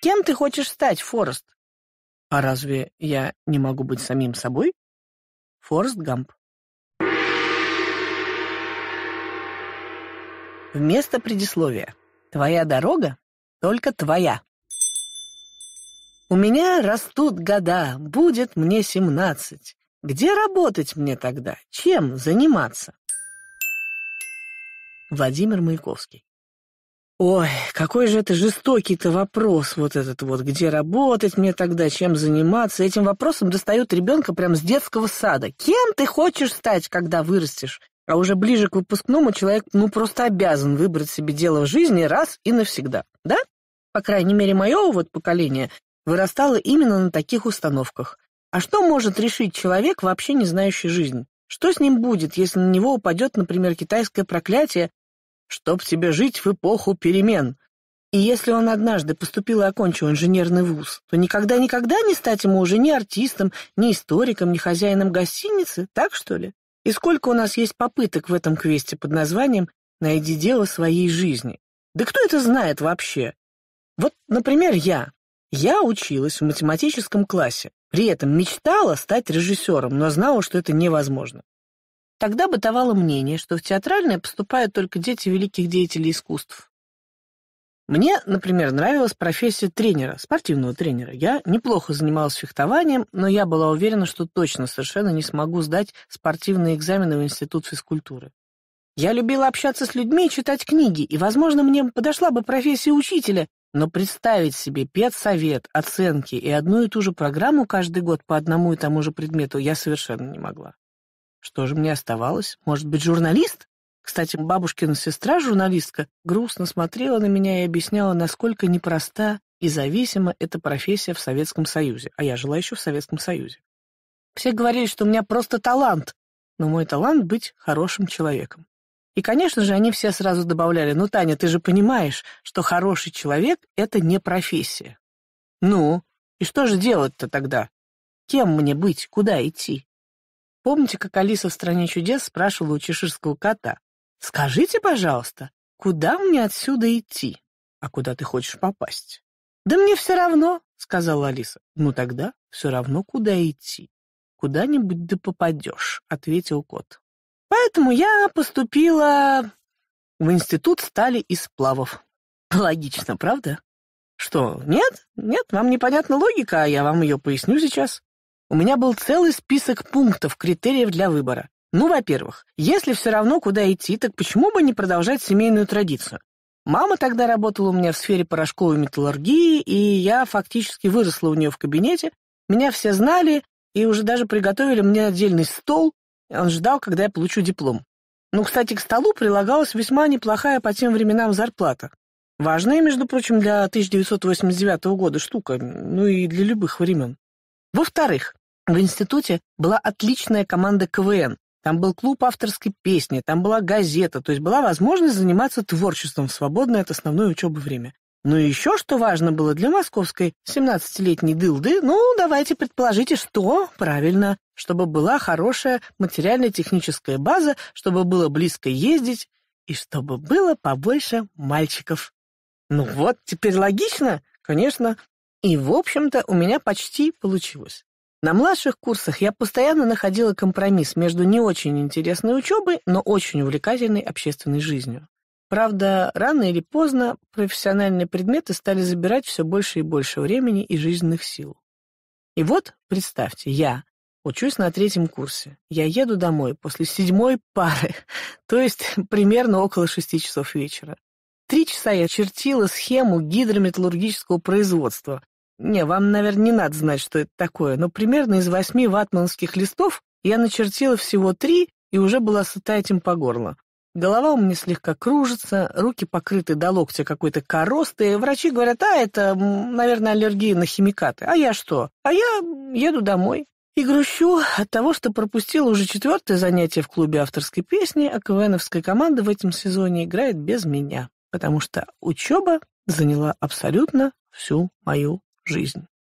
Кем ты хочешь стать, Форест? А разве я не могу быть самим собой? Форест Гамп. Вместо предисловия. Твоя дорога только твоя. У меня растут года, будет мне семнадцать. Где работать мне тогда? Чем заниматься? Владимир Маяковский. Ой, какой же это жестокий-то вопрос вот этот вот, где работать мне тогда, чем заниматься. Этим вопросом достают ребенка прямо с детского сада. Кем ты хочешь стать, когда вырастешь? А уже ближе к выпускному человек, ну, просто обязан выбрать себе дело в жизни раз и навсегда, да? По крайней мере, мое вот поколение вырастало именно на таких установках. А что может решить человек, вообще не знающий жизнь? Что с ним будет, если на него упадет, например, китайское проклятие, чтоб тебе жить в эпоху перемен. И если он однажды поступил и окончил инженерный вуз, то никогда-никогда не стать ему уже ни артистом, ни историком, ни хозяином гостиницы, так что ли? И сколько у нас есть попыток в этом квесте под названием «Найди дело своей жизни». Да кто это знает вообще? Вот, например, я. Я училась в математическом классе, при этом мечтала стать режиссером, но знала, что это невозможно. Тогда бытовало мнение, что в театральное поступают только дети великих деятелей искусств. Мне, например, нравилась профессия тренера, спортивного тренера. Я неплохо занималась фехтованием, но я была уверена, что точно совершенно не смогу сдать спортивные экзамены в Институт физкультуры. Я любила общаться с людьми и читать книги, и, возможно, мне подошла бы профессия учителя, но представить себе педсовет, оценки и одну и ту же программу каждый год по одному и тому же предмету я совершенно не могла. Что же мне оставалось? Может быть, журналист? Кстати, бабушкина сестра, журналистка, грустно смотрела на меня и объясняла, насколько непроста и зависима эта профессия в Советском Союзе, а я жила еще в Советском Союзе. Все говорили, что у меня просто талант, но мой талант — быть хорошим человеком. И, конечно же, они все сразу добавляли, «Ну, Таня, ты же понимаешь, что хороший человек — это не профессия». «Ну, и что же делать-то тогда? Кем мне быть? Куда идти?» Помните, как Алиса в «Стране чудес» спрашивала у чеширского кота? «Скажите, пожалуйста, куда мне отсюда идти? А куда ты хочешь попасть?» «Да мне все равно», — сказала Алиса. «Ну тогда все равно, куда идти. Куда-нибудь да попадешь», — ответил кот. «Поэтому я поступила в институт стали и сплавов. Логично, правда? Что, нет? Нет, вам непонятна логика, а я вам ее поясню сейчас. У меня был целый список пунктов, критериев для выбора. Ну, во-первых, если все равно куда идти, так почему бы не продолжать семейную традицию? Мама тогда работала у меня в сфере порошковой металлургии, и я фактически выросла у нее в кабинете. Меня все знали и уже даже приготовили мне отдельный стол. Он ждал, когда я получу диплом. Ну, кстати, к столу прилагалась весьма неплохая по тем временам зарплата. Важная, между прочим, для 1989 года штука, ну и для любых времен. Во-вторых, в институте была отличная команда КВН. Там был клуб авторской песни, там была газета, то есть была возможность заниматься творчеством в свободное от основной учебы время. Но ну еще что важно было для московской 17-летней дылды, ну, давайте предположите, что правильно, чтобы была хорошая материально-техническая база, чтобы было близко ездить и чтобы было побольше мальчиков. Ну вот, теперь логично, конечно. И, в общем-то, у меня почти получилось. На младших курсах я постоянно находила компромисс между не очень интересной учебой, но очень увлекательной общественной жизнью. Правда, рано или поздно профессиональные предметы стали забирать все больше и больше времени и жизненных сил. И вот, представьте, я учусь на третьем курсе. Я еду домой после седьмой пары, то есть примерно около шести часов вечера. Три часа я чертила схему гидрометаллургического производства, не, вам, наверное, не надо знать, что это такое, но примерно из восьми ватманских листов я начертила всего три и уже была сыта этим по горло. Голова у меня слегка кружится, руки покрыты до локтя какой-то коростой. Врачи говорят, а, это, наверное, аллергия на химикаты. А я что? А я еду домой. И грущу от того, что пропустила уже четвертое занятие в клубе авторской песни, а КВНовская команда в этом сезоне играет без меня, потому что учеба заняла абсолютно всю мою жизнь.